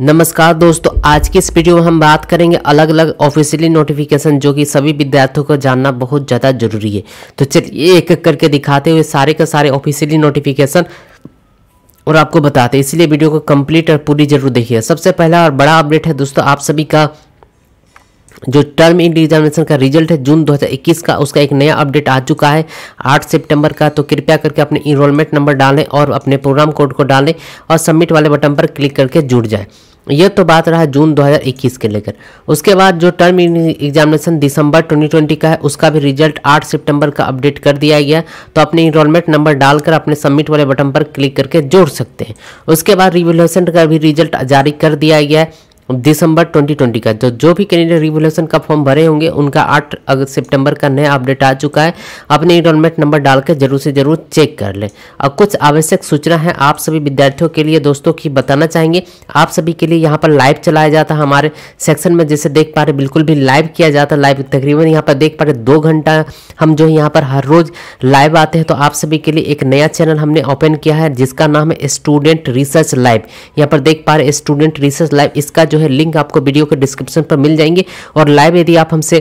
नमस्कार दोस्तों आज के इस वीडियो में हम बात करेंगे अलग अलग ऑफिशियली नोटिफिकेशन जो कि सभी विद्यार्थियों को जानना बहुत ज़्यादा जरूरी है तो चलिए एक एक करके दिखाते हुए सारे के सारे ऑफिशियली नोटिफिकेशन और आपको बताते हैं इसलिए वीडियो को कंप्लीट और पूरी जरूर देखिए सबसे पहला और बड़ा अपडेट है दोस्तों आप सभी का जो टर्म इन एग्जामिनेशन का रिजल्ट है जून 2021 का उसका एक नया अपडेट आ चुका है 8 सितंबर का तो कृपया करके अपने इनरोलमेंट नंबर डालें और अपने प्रोग्राम कोड को डालें और सबमिट वाले बटन पर क्लिक करके जुड़ जाएं यह तो बात रहा जून 2021 के लेकर उसके बाद जो टर्म एग्जामिनेशन दिसंबर 2020 का है उसका भी रिजल्ट 8 सितंबर का अपडेट कर दिया गया तो अपने इनरोलमेंट नंबर डालकर अपने सबमिट वाले बटन पर क्लिक करके जोड़ सकते हैं उसके बाद रिवोल्यूशन का भी रिजल्ट जारी कर दिया गया है दिसंबर 2020 का जो जो भी कैंडिडेट रिवोल्यूशन का फॉर्म भरे होंगे उनका 8 सितंबर का नया अपडेट आ चुका है अपने इनरोलमेंट नंबर डाल के जरूर से जरूर चेक कर लें अब कुछ आवश्यक सूचना है आप सभी विद्यार्थियों के लिए दोस्तों की बताना चाहेंगे आप सभी के लिए यहाँ पर लाइव चलाया जाता है हमारे सेक्शन में जैसे देख पा रहे बिल्कुल भी लाइव किया जाता है लाइव तकरीबन यहाँ पर देख पा रहे दो घंटा हम जो यहाँ पर हर रोज़ लाइव आते हैं तो आप सभी के लिए एक नया चैनल हमने ओपन किया है जिसका नाम है स्टूडेंट रिसर्च लाइव यहाँ पर देख पा रहे स्टूडेंट रिसर्च लाइव इसका जो है लिंक आपको वीडियो के डिस्क्रिप्शन पर मिल जाएंगे और लाइव यदि आप हमसे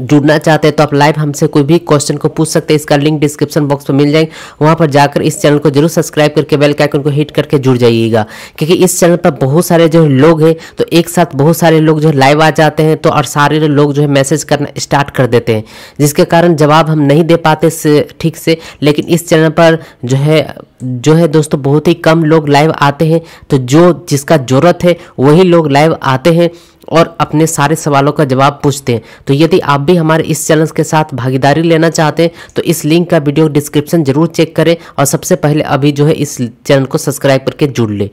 जुड़ना चाहते हैं तो आप लाइव हमसे कोई भी क्वेश्चन को पूछ सकते हैं इसका लिंक डिस्क्रिप्शन बॉक्स में मिल जाएंगे वहाँ पर जाकर इस चैनल को जरूर सब्सक्राइब करके बेल आइकन को हिट करके जुड़ जाइएगा क्योंकि इस चैनल पर बहुत सारे जो है लोग हैं तो एक साथ बहुत सारे लोग जो है लाइव आ जाते हैं तो और सारे लोग जो है मैसेज करना स्टार्ट कर देते हैं जिसके कारण जवाब हम नहीं दे पाते ठीक से लेकिन इस चैनल पर जो है जो है दोस्तों बहुत ही कम लोग लाइव आते हैं तो जो जिसका ज़रूरत है वही लोग लाइव आते हैं और अपने सारे सवालों का जवाब पूछते हैं तो यदि आप भी हमारे इस चैनल के साथ भागीदारी लेना चाहते हैं तो इस लिंक का वीडियो डिस्क्रिप्शन जरूर चेक करें और सबसे पहले अभी जो है इस चैनल को सब्सक्राइब करके जुड़ लें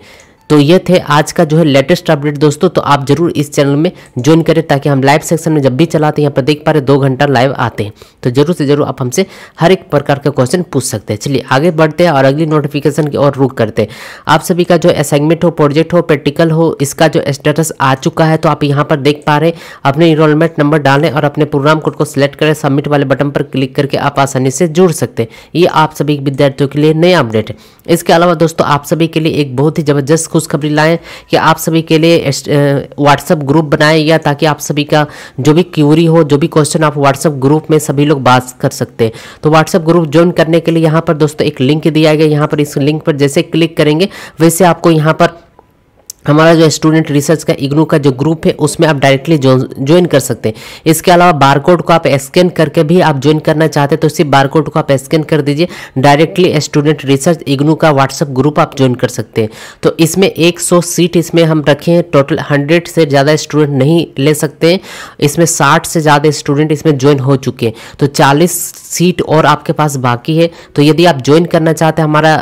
तो ये थे आज का जो है लेटेस्ट अपडेट दोस्तों तो आप जरूर इस चैनल में ज्वाइन करें ताकि हम लाइव सेक्शन में जब भी चलाते हैं यहाँ पर देख पा रहे दो घंटा लाइव आते हैं तो जरूर से जरूर आप हमसे हर एक प्रकार का क्वेश्चन पूछ सकते हैं चलिए आगे बढ़ते हैं और अगली नोटिफिकेशन की ओर रुक करते हैं आप सभी का जो असाइनमेंट हो प्रोजेक्ट हो प्रैक्टिकल हो इसका जो स्टेटस आ चुका है तो आप यहाँ पर देख पा रहे अपने इनरोलमेंट नंबर डालें और अपने प्रोग्राम कोड को सिलेक्ट करें सबमिट वाले बटन पर क्लिक करके आप आसानी से जुड़ सकते हैं ये आप सभी विद्यार्थियों के लिए नया अपडेट है इसके अलावा दोस्तों आप सभी के लिए एक बहुत ही ज़बरदस्त खुशखबरी लाएँ कि आप सभी के लिए व्हाट्सअप ग्रुप बनाया गया ताकि आप सभी का जो भी क्यूरी हो जो भी क्वेश्चन आप व्हाट्सअप ग्रुप में सभी लोग बात कर सकते हैं तो व्हाट्सअप ग्रुप ज्वाइन करने के लिए यहाँ पर दोस्तों एक लिंक दिया गया यहाँ पर इस लिंक पर जैसे क्लिक करेंगे वैसे आपको यहाँ पर हमारा जो स्टूडेंट रिसर्च का इग्नू का जो ग्रुप है उसमें आप डायरेक्टली ज्वाइन कर सकते हैं इसके अलावा बारकोड को आप स्कैन करके भी आप ज्वाइन करना चाहते हैं तो सिर्फ बारकोड को आप स्कैन कर दीजिए डायरेक्टली स्टूडेंट रिसर्च इग्नू का व्हाट्सअप ग्रुप आप ज्वाइन कर सकते हैं तो इसमें एक सीट इसमें हम रखे हैं टोटल हंड्रेड से ज़्यादा स्टूडेंट नहीं ले सकते हैं इसमें साठ से ज़्यादा स्टूडेंट इसमें ज्वाइन हो चुके हैं तो चालीस सीट और आपके पास बाकी है तो यदि आप ज्वाइन करना चाहते हैं हमारा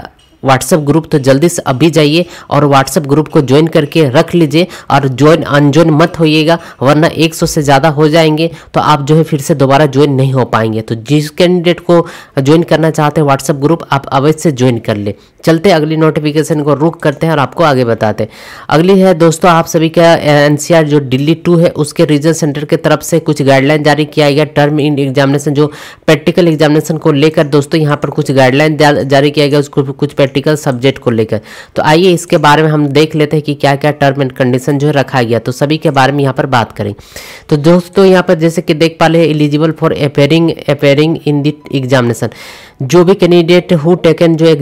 व्हाट्सएप ग्रुप तो जल्दी से अभी जाइए और व्हाट्सएप ग्रुप को ज्वाइन करके रख लीजिए और ज्वाइन अनज्वाइन मत होइएगा वरना 100 से ज़्यादा हो जाएंगे तो आप जो है फिर से दोबारा ज्वाइन नहीं हो पाएंगे तो जिस कैंडिडेट को ज्वाइन करना चाहते हैं व्हाट्सएप ग्रुप आप अवश्य ज्वाइन कर ले चलते अगली नोटिफिकेशन को रुक करते हैं और आपको आगे बताते हैं अगली है दोस्तों आप सभी का एन जो दिल्ली टू है उसके रीजन सेंटर की तरफ से कुछ गाइडलाइन जारी किया गया टर्म इन एग्जामिनेशन जो प्रैक्टिकल एग्जामिनेशन को लेकर दोस्तों यहाँ पर कुछ गाइडलाइन जारी किया गया उसको कुछ प्रैक्टिकल सब्जेक्ट को लेकर तो आइए इसके बारे में हम देख लेते हैं कि क्या क्या टर्म एंड कंडीशन जो है रखा गया तो सभी के बारे में यहाँ पर बात करें तो दोस्तों यहाँ पर जैसे कि देख पा रहे eligible for appearing appearing in the examination जो भी कैंडिडेट हु टेकन जो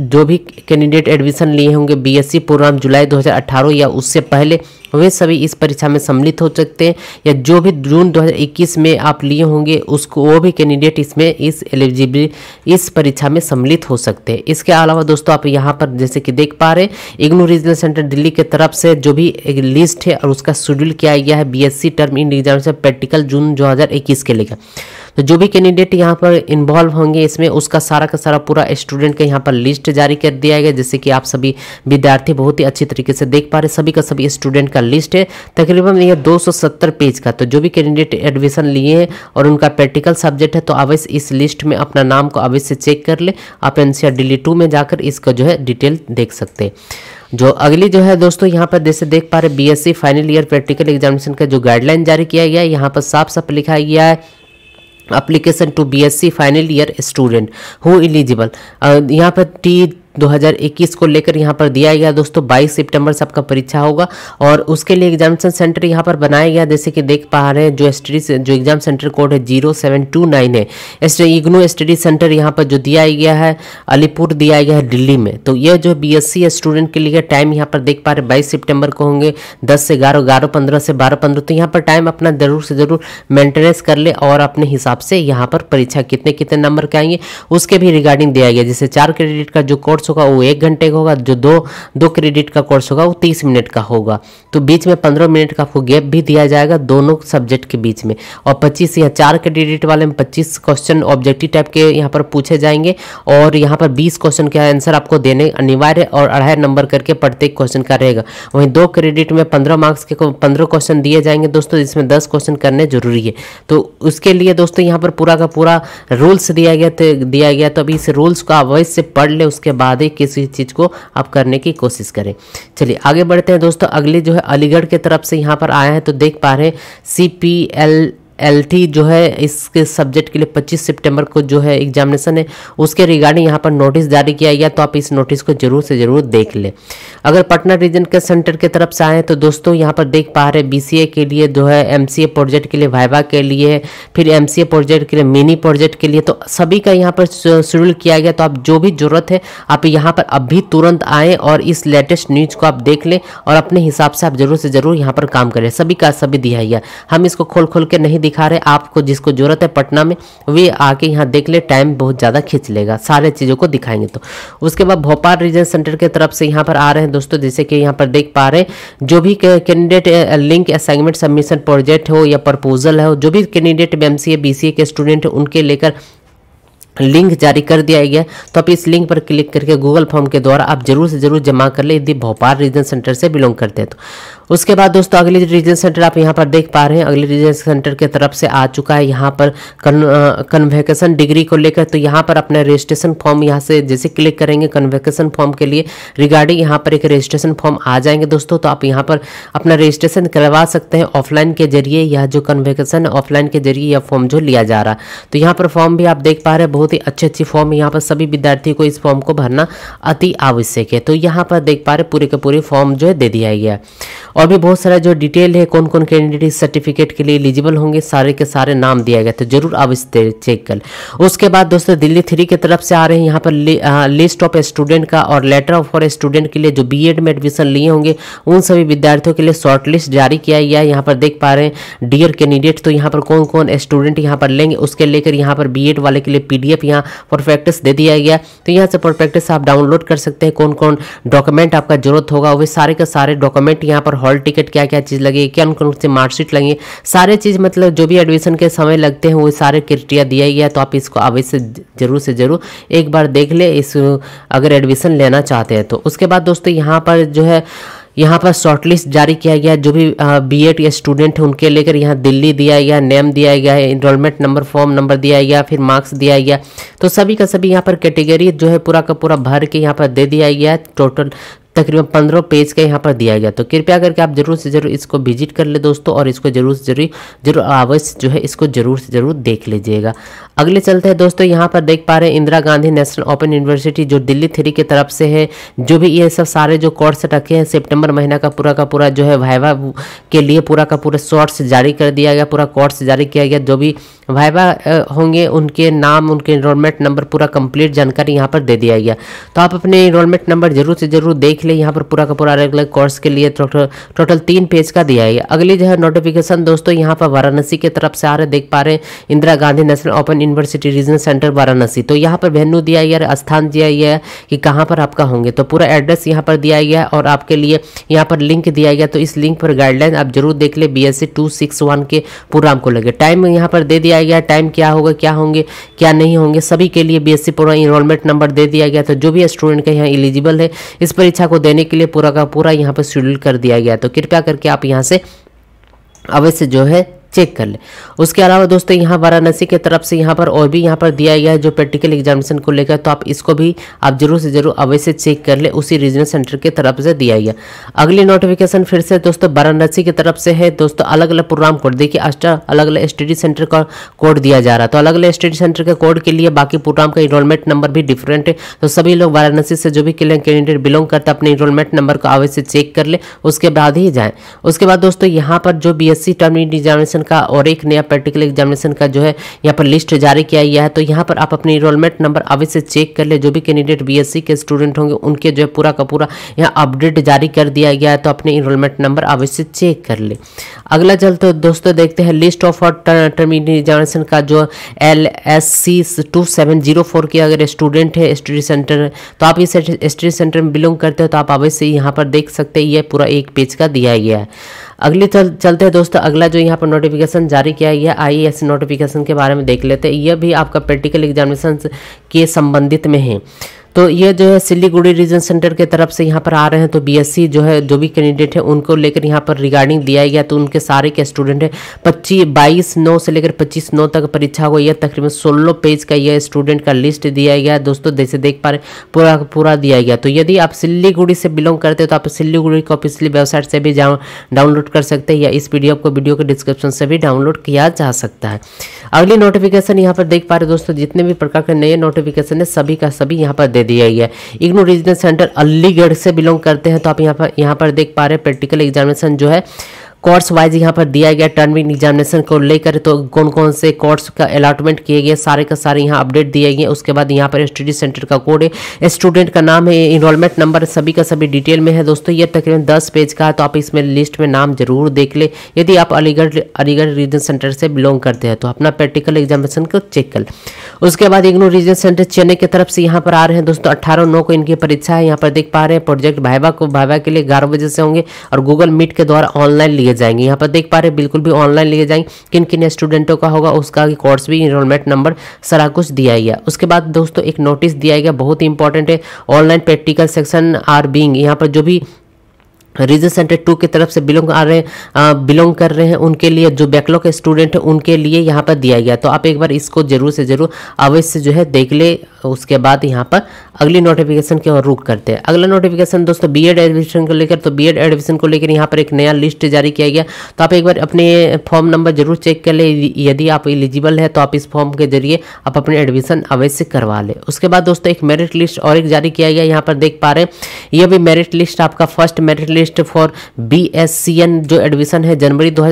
जो भी कैंडिडेट एडमिशन लिए होंगे बीएससी e प्रोग्राम जुलाई 2018 या उससे पहले वे सभी इस परीक्षा में सम्मिलित हो सकते हैं या जो भी जून 2021 में आप लिए होंगे उसको वो भी कैंडिडेट इसमें इस एलिजिबल इस परीक्षा में सम्मिलित हो सकते हैं इसके अलावा दोस्तों आप यहाँ पर जैसे कि देख पा रहे हैं इग्नू रीजनल सेंटर दिल्ली के तरफ से जो भी एक लिस्ट है और उसका शेड्यूल किया गया है B term end reserve practical जून दो के लेकर तो जो भी कैंडिडेट यहाँ पर इन्वॉल्व होंगे इसमें उसका सारा का सारा पूरा स्टूडेंट का यहाँ पर लिस्ट जारी कर दिया गया जिससे कि आप सभी विद्यार्थी बहुत ही अच्छी तरीके से देख पा रहे सभी का सभी स्टूडेंट का लिस्ट है तकरीबन ये दो पेज का तो जो भी कैंडिडेट एडमिशन लिए हैं और उनका प्रैक्टिकल सब्जेक्ट है तो अवश्य इस लिस्ट में अपना नाम को अवश्य चेक कर ले आप एन सी टू में जाकर इसका जो है डिटेल देख सकते हैं जो अगली जो है दोस्तों यहाँ पर जैसे देख पा रहे BSc final year practical examination का जो गाइडलाइन जारी किया गया है यहाँ पर साफ साफ लिखा गया है application to B S C final year student who eligible यहाँ पर टी 2021 को लेकर यहाँ पर दिया गया दोस्तों 22 सितंबर से आपका परीक्षा होगा और उसके लिए एग्जामिनेशन सेंटर यहाँ पर बनाया गया जैसे कि देख पा रहे हैं जो स्टडी जो एग्जाम सेंटर कोड है जीरो सेवन टू नाइन है इग्नू स्टडी सेंटर यहाँ पर जो दिया गया है अलीपुर दिया गया है दिल्ली में तो यह जो बी एस स्टूडेंट के लिए टाइम यहाँ पर देख पा रहे बाईस सितंबर को होंगे दस से ग्यारह ग्यारह पंद्रह से बारह पंद्रह तो यहाँ पर टाइम अपना ज़रूर से ज़रूर मेंटेनेंस कर ले और अपने हिसाब से यहाँ पर परीक्षा कितने कितने नंबर के आएंगे उसके भी रिगार्डिंग दिया गया जैसे चार क्रेडिट का जो कोर्स होगा वो एक घंटे का होगा जो दो दो क्रेडिट का कोर्स होगा वो तीस मिनट का होगा तो बीच में पंद्रह मिनट का आपको गैप भी दिया जाएगा दोनों सब्जेक्ट के बीच में और पच्चीस या चार क्रेडिट वाले में पच्चीस क्वेश्चन ऑब्जेक्टिव टाइप के यहाँ पर पूछे जाएंगे और यहाँ पर बीस क्वेश्चन के आंसर आपको देने अनिवार्य और अढ़ाई नंबर करके प्रत्येक क्वेश्चन का रहेगा वहीं दो क्रेडिट में पंद्रह मार्क्स के पंद्रह क्वेश्चन दिए जाएंगे दोस्तों जिसमें दस क्वेश्चन करने जरूरी है तो उसके लिए दोस्तों यहाँ पर पूरा का पूरा रूल्स दिया गया दिया गया तो अभी इस रूल्स को अवश्य पढ़ ले उसके बाद ही किसी चीज़ को आप करने की कोशिश करें चलिए आगे बढ़ते हैं दोस्तों अगले जो है अलीगढ़ के तरफ से यहाँ पर आया है तो देख पा रहे हैं सी पी एल एल जो है इसके सब्जेक्ट के लिए 25 सितंबर को जो है एग्जामिनेशन है उसके रिगार्डिंग यहाँ पर नोटिस जारी किया गया तो आप इस नोटिस को जरूर से जरूर देख लें अगर पटना रीजन के सेंटर की तरफ से आएँ तो दोस्तों यहाँ पर देख पा रहे बी के लिए जो है एम प्रोजेक्ट के लिए वाइवा के लिए फिर एम प्रोजेक्ट के लिए मिनी प्रोजेक्ट के लिए तो सभी का यहाँ पर शेड्यूल किया गया तो आप जो भी ज़रूरत है आप यहाँ पर अभी तुरंत आएँ और इस लेटेस्ट न्यूज़ को आप देख लें और अपने हिसाब से आप जरूर से जरूर यहाँ पर काम करें सभी का सभी दिया गया हम इसको खोल खोल के नहीं दिखा रहे आपको जिसको ज़रूरत है पटना में वे आके यहाँ देख ले टाइम बहुत ज़्यादा खींच लेगा सारे चीज़ों को दिखाएंगे तो उसके बाद भोपाल रीजन सेंटर के तरफ से यहाँ पर आ रहे हैं दोस्तों जैसे कि यहाँ पर देख पा रहे जो भी candidate link assignment submission project हो या प्रपोजल है जो भी कैंडिडेट बी एम के स्टूडेंट उनके लेकर लिंक जारी कर दिया गया तो आप इस लिंक पर क्लिक करके गूगल फॉर्म के द्वारा आप जरूर से जरूर जमा कर ले यदि भोपाल रीजन सेंटर से बिलोंग करते हैं तो उसके बाद दोस्तों अगले रीजन सेंटर आप यहाँ पर देख पा रहे हैं अगले रीजन सेंटर की तरफ से आ चुका है यहाँ पर कन्वेकेशन डिग्री को लेकर तो यहाँ पर अपना रजिस्ट्रेशन फॉर्म यहाँ से जैसे क्लिक करेंगे कन्वेकेशन फॉर्म के लिए रिगार्डिंग यहाँ पर एक रजिस्ट्रेशन फॉर्म आ जाएंगे दोस्तों तो आप यहाँ पर अपना रजिस्ट्रेशन करवा सकते हैं ऑफलाइन के जरिए यह जो कन्वेकेशन ऑफलाइन के जरिए यह फॉर्म जो लिया जा रहा है तो यहाँ पर फॉर्म भी आप देख पा रहे हैं बहुत बहुत ही अच्छी अच्छी फॉर्म यहाँ पर सभी विद्यार्थी को इस फॉर्म को भरना अति आवश्यक है तो यहाँ पर देख पा रहे पूरे के पूरे फॉर्म जो है दे दिया गया है और भी बहुत सारा जो डिटेल है कौन कौन कैंडिडेट इस सर्टिफिकेट के लिए एलिजिबल होंगे सारे के सारे नाम दिया गया तो जरूर आप चेक कर उसके बाद दोस्तों दिल्ली थ्री की तरफ से आ रहे हैं यहाँ पर लिस्ट ऑफ स्टूडेंट का और लेटर ऑफ फॉर स्टूडेंट के लिए जो बी में एडमिशन लिए होंगे उन सभी विद्यार्थियों के लिए शॉर्ट लिस्ट जारी किया गया यहाँ पर देख पा रहे हैं डियर कैंडिडेट तो यहाँ पर कौन कौन स्टूडेंट यहाँ पर लेंगे उसके लेकर यहाँ पर बी वाले के लिए पी पीडीएफ यहाँ फॉर प्रैक्टिस दे दिया गया तो यहाँ से प्रैक्टिस आप डाउनलोड कर सकते हैं कौन कौन डॉक्यूमेंट आपका जरूरत होगा वे सारे के सारे डॉक्यूमेंट यहाँ पर हॉल टिकट क्या क्या चीज़ लगे क्या कौन से मार्कशीट लगे सारे चीज़ मतलब जो भी एडमिशन के समय लगते हैं वो सारे क्रिटेरिया दिया गया तो आप इसको अवश्य जरूर से जरूर एक बार देख ले इस अगर एडमिशन लेना चाहते हैं तो उसके बाद दोस्तों यहाँ पर जो है यहाँ पर शॉर्टलिस्ट जारी किया गया जो भी बी एड या स्टूडेंट है उनके लेकर यहाँ दिल्ली दिया गया नेम दिया गया है इनरोलमेंट नंबर फॉर्म नंबर दिया गया फिर मार्क्स दिया गया तो सभी का सभी यहाँ पर कैटेगरी जो है पूरा का पूरा भर के यहाँ पर दे दिया गया टोटल तकरीबन पंद्रह पेज का यहाँ पर दिया गया तो कृपया करके आप जरूर से जरूर इसको विजिट कर ले दोस्तों और इसको जरूर से जरूर जरूर अवश्य जो है इसको जरूर से जरूर देख लीजिएगा अगले चलते हैं दोस्तों यहाँ पर देख पा रहे हैं Indira Gandhi National Open University जो दिल्ली थ्री की तरफ से है जो भी ये सब सारे जो कोर्स रखे हैं सेप्टेम्बर महीना का पूरा का पूरा जो है वाइवा के लिए पूरा का पूरा शॉर्ट्स जारी कर दिया गया पूरा कोर्स जारी किया गया जो भी वाइवा होंगे उनके नाम उनके इनरोलमेंट नंबर पूरा कंप्लीट जानकारी यहाँ पर दे दिया गया तो आप अपने इनरोलमेंट नंबर जरूर से जरूर देख इसलिए यहाँ पर पूरा का पूरा अलग अलग कोर्स के लिए टोटल तीन पेज का दिया है अगली जो है नोटिफिकेशन दोस्तों यहाँ पर वाराणसी की तरफ से आ रहे देख पा रहे हैं Indira Gandhi National Open University regional centre Varanasi तो यहाँ पर वेन्यू दिया गया है स्थान दिया गया है कि कहाँ पर आपका होंगे तो पूरा एड्रेस यहाँ पर दिया गया है और आपके लिए यहाँ पर लिंक दिया गया तो इस लिंक पर गाइडलाइन आप जरूर देख ले बी एस के प्रोग्राम को लगे टाइम यहाँ पर दे दिया गया टाइम क्या होगा क्या होंगे क्या नहीं होंगे सभी के लिए बी एस पूरा इनरोलमेंट नंबर दे दिया गया तो जो भी स्टूडेंट का यहाँ एलिजिबल है इस परीक्षा को देने के लिए पूरा का पूरा यहाँ पर शेड्यूल कर दिया गया है तो कृपया करके आप यहाँ से अवश्य जो है चेक कर ले उसके अलावा दोस्तों यहाँ वाराणसी के तरफ से यहाँ पर और भी यहाँ पर दिया गया है जो प्रैक्टिकल एग्जामिनेशन को लेकर तो आप इसको भी आप जरूर से जरूर अवश्य चेक कर ले उसी रीजनल सेंटर की तरफ से दिया गया अगली नोटिफिकेशन फिर से दोस्तों वाराणसी की तरफ से है दोस्तों अलग अलग प्रोग्राम कोड देखिए अस्टा अलग अलग स्टडी सेंटर का कोड दिया जा रहा तो अलग अलग स्टडी सेंटर के कोड के लिए बाकी प्रोग्राम का इनरोलमेंट नंबर भी डिफरेंट है तो सभी लोग वाराणसी से जो भी कैंडिडेट बिलोंग करता है अपने इनरोलमेंट नंबर को अवश्य चेक कर ले उसके बाद ही जाए उसके बाद दोस्तों यहाँ पर जो B S C terminate examination examination का और एक नया प्रैक्टिकल एग्जामिनेशन का जो है यहाँ पर लिस्ट जारी किया गया है तो यहाँ पर आप अपने इनरोलमेंट नंबर अभी से चेक कर ले जो भी कैंडिडेट बी के स्टूडेंट होंगे उनके जो है पूरा का पूरा यहाँ अपडेट जारी कर दिया गया है तो अपने इनरोलमेंट नंबर अभी से चेक कर ले अगला चल तो दोस्तों देखते हैं लिस्ट ऑफ और एग्जामिनेशन का जो L S C two seven zero four के अगर स्टूडेंट है स्टडी सेंटर तो आप इस स्टडी सेंटर में बिलोंग करते हो तो आप अवश्य यहाँ पर देख सकते हैं ये पूरा एक पेज का दिया गया है अगले चल चलते हैं दोस्तों अगला जो यहाँ पर नोटिफिकेशन जारी किया गया आई एस नोटिफिकेशन के बारे में देख लेते हैं यह भी आपका प्रैक्टिकल एग्जामिनेशन के संबंधित में है तो ये जो है सिलीगुड़ी रीजन सेंटर के तरफ से यहाँ पर आ रहे हैं तो बीएससी जो है जो भी कैंडिडेट है उनको लेकर यहाँ पर रिगार्डिंग दिया गया तो उनके सारे के स्टूडेंट हैं पच्चीस बाईस नौ से लेकर पच्चीस नौ तक परीक्षा हुई है तकरीबन सोलह पेज का यह स्टूडेंट का लिस्ट दिया गया दोस्तों जैसे देख पा रहे पूरा पूरा दिया गया तो यदि आप सिलीगुड़ी से बिलोंग करते हो तो आप सिलीगुड़ी को पिछली वेबसाइट से भी डाउनलोड कर सकते हैं या इस वीडियो को वीडियो के डिस्क्रिप्शन से भी डाउनलोड किया जा सकता है अगली नोटिफिकेशन यहाँ पर देख पा रहे दोस्तों जितने भी प्रकार के नए नोटिफिकेशन है सभी का सभी यहाँ पर दे दिया गया इग्नू रीजनल सेंटर अलीगढ़ से बिलोंग करते हैं तो आप यहाँ पर यहाँ पर देख पा रहे हैं प्रैक्टिकल एग्जामिनेशन जो है कोर्स वाइज यहाँ पर दिया गया टर्मिंग एग्जामिनेशन को लेकर तो कौन कौन से कोर्स का अलाटमेंट किए गए सारे का सारे यहाँ अपडेट दिए गए उसके बाद यहाँ पर स्टडी सेंटर का कोड है स्टूडेंट का नाम है इनरोलमेंट नंबर सभी का सभी डिटेल में है दोस्तों ये तकरीबन दस पेज का है तो आप इसमें लिस्ट में नाम जरूर देख ले यदि आप अलीगढ़ अलीगढ़ रीजन सेंटर से बिलोंग करते हैं तो अपना प्रैक्टिकल एग्जामिनेशन को चेक कर उसके बाद इग्नो रीजन सेंटर चेन्नई की तरफ से यहाँ पर आ रहे हैं दोस्तों अट्ठारह नौ को इनकी परीक्षा है यहाँ पर देख पा रहे हैं प्रोजेक्ट भाईवा को भाईवा के लिए ग्यारह बजे से होंगे और गूगल मीट के द्वारा ऑनलाइन लिए जाएंगे यहाँ पर देख पा रहे बिल्कुल भी ऑनलाइन लिए जाएंगे किन किन स्टूडेंटों का होगा उसका कोर्स भी इनरोलमेंट नंबर सारा कुछ दिया गया उसके बाद दोस्तों एक नोटिस दिया गया बहुत ही इंपॉर्टेंट है online practical section are being यहाँ पर जो भी रीजन सेंटर टू की तरफ से बिलोंग आ रहे बिलोंग कर रहे हैं उनके लिए जो बैकलॉग स्टूडेंट हैं उनके लिए यहाँ पर दिया गया तो आप एक बार इसको जरूर से जरूर अवश्य जो है देख ले तो उसके बाद यहाँ पर अगली नोटिफिकेशन की ओर रुक करते हैं अगला नोटिफिकेशन दोस्तों बीएड एडमिशन को लेकर तो बीएड एडमिशन को लेकर यहाँ पर एक नया लिस्ट जारी किया गया तो आप एक बार अपने फॉर्म नंबर जरूर चेक कर ले यदि आप एलिजिबल है तो आप इस फॉर्म के जरिए आप अपने एडमिशन अवश्य करवा लें उसके बाद दोस्तों एक मेरिट लिस्ट और एक जारी किया गया यहाँ पर देख पा रहे हैं यह भी मेरिट लिस्ट आपका first merit list for B जो एडमिशन है जनवरी दो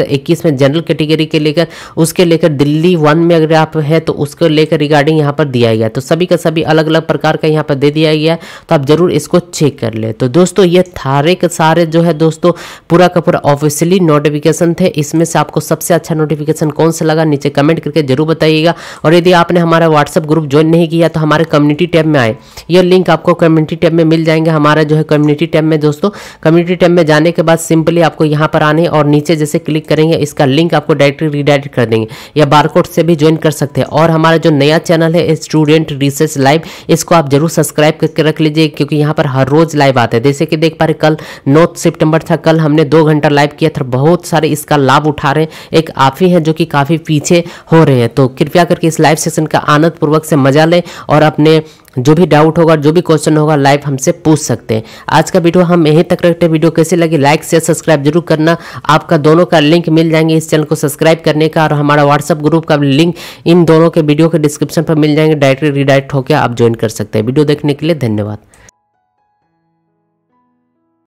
में जनरल कैटेगरी के लेकर उसके लेकर दिल्ली वन में अगर आप है तो उसको लेकर रिगार्डिंग यहाँ पर दिया गया तो सभी का का सभी अलग अलग प्रकार का यहाँ पर दे दिया गया है तो आप ज़रूर इसको चेक कर ले तो दोस्तों ये थारे के सारे जो है दोस्तों पूरा का पूरा ऑफिशियली नोटिफिकेशन थे इसमें से आपको सबसे अच्छा नोटिफिकेशन कौन सा लगा नीचे कमेंट करके जरूर बताइएगा और यदि आपने हमारा व्हाट्सअप ग्रुप ज्वाइन नहीं किया तो हमारे कम्युनिटी टैब में आए ये लिंक आपको कम्युनिटी टैब में मिल जाएंगे हमारा जो है कम्युनिटी टैब में दोस्तों कम्युनिटी टैब में जाने के बाद सिंपली आपको यहाँ पर आने और नीचे जैसे क्लिक करेंगे इसका लिंक आपको डायरेक्टली रिडायरेक्ट कर देंगे या बारकोड से भी ज्वाइन कर सकते हैं और हमारा जो नया चैनल है स्टूडेंट रिसर्च एक्सेस लाइव इसको आप जरूर सब्सक्राइब करके रख लीजिए क्योंकि यहाँ पर हर रोज लाइव आता है जैसे कि देख पा रहे कल नौ सितंबर था कल हमने दो घंटा लाइव किया था बहुत सारे इसका लाभ उठा रहे हैं एक आप ही हैं जो कि काफ़ी पीछे हो रहे हैं तो कृपया करके इस लाइव सेशन का आनंद पूर्वक से मजा लें और अपने जो भी डाउट होगा जो भी क्वेश्चन होगा लाइव हमसे पूछ सकते हैं आज का वीडियो हम यहीं तक रखते हैं वीडियो कैसे लगे लाइक शेयर सब्सक्राइब जरूर करना आपका दोनों का लिंक मिल जाएंगे इस चैनल को सब्सक्राइब करने का और हमारा व्हाट्सअप ग्रुप का लिंक इन दोनों के वीडियो के डिस्क्रिप्शन पर मिल जाएंगे डायरेक्टली रिडायरेक्ट होकर आप ज्वाइन कर सकते हैं वीडियो देखने के लिए धन्यवाद